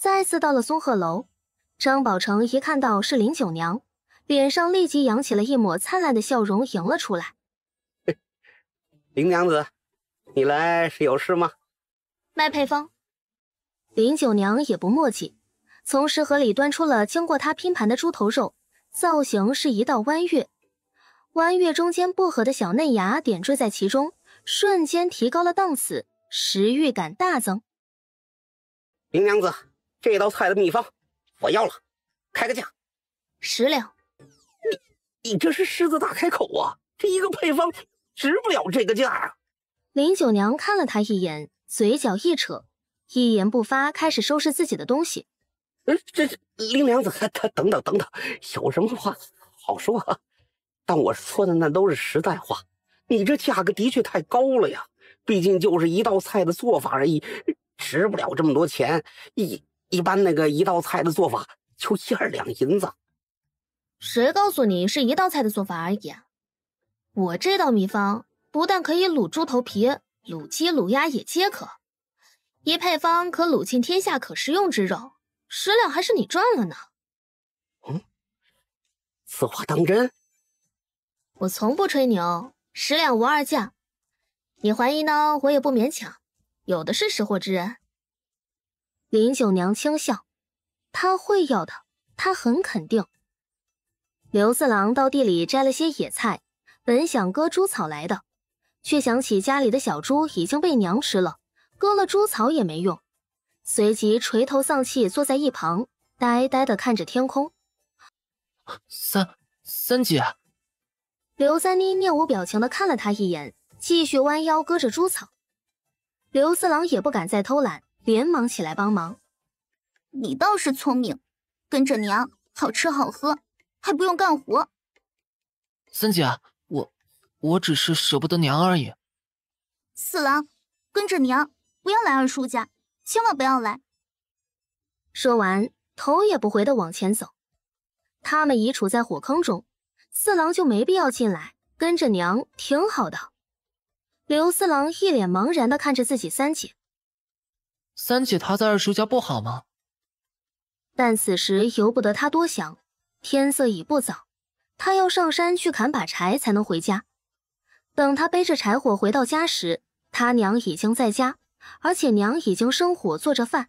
再次到了松鹤楼，张宝成一看到是林九娘，脸上立即扬起了一抹灿烂的笑容，迎了出来。林娘子，你来是有事吗？卖配方。林九娘也不墨迹，从食盒里端出了经过她拼盘的猪头肉，造型是一道弯月，弯月中间薄荷的小嫩芽点缀在其中，瞬间提高了档次，食欲感大增。林娘子。这道菜的秘方，我要了，开个价，十两。你你这是狮子大开口啊！这一个配方值不了这个价啊！林九娘看了他一眼，嘴角一扯，一言不发，开始收拾自己的东西。这林娘子，她等等等等，有什么话好说？但我说的那都是实在话。你这价格的确太高了呀！毕竟就是一道菜的做法而已，值不了这么多钱。一。一般那个一道菜的做法就一二两银子，谁告诉你是一道菜的做法而已？我这道秘方不但可以卤猪头皮、卤鸡、卤鸭也皆可，一配方可卤尽天下可食用之肉，十两还是你赚了呢。嗯，此话当真？我从不吹牛，十两无二价。你怀疑呢？我也不勉强，有的是识货之人。林九娘轻笑：“他会要的，他很肯定。”刘四郎到地里摘了些野菜，本想割猪草来的，却想起家里的小猪已经被娘吃了，割了猪草也没用，随即垂头丧气坐在一旁，呆呆的看着天空。三三姐，刘三妮面无表情的看了他一眼，继续弯腰割着猪草。刘四郎也不敢再偷懒。连忙起来帮忙，你倒是聪明，跟着娘好吃好喝，还不用干活。三姐，我我只是舍不得娘而已。四郎，跟着娘，不要来二叔家，千万不要来。说完，头也不回的往前走。他们已处在火坑中，四郎就没必要进来。跟着娘挺好的。刘四郎一脸茫然的看着自己三姐。三姐她在二叔家不好吗？但此时由不得他多想，天色已不早，他要上山去砍把柴才能回家。等他背着柴火回到家时，他娘已经在家，而且娘已经生火做着饭。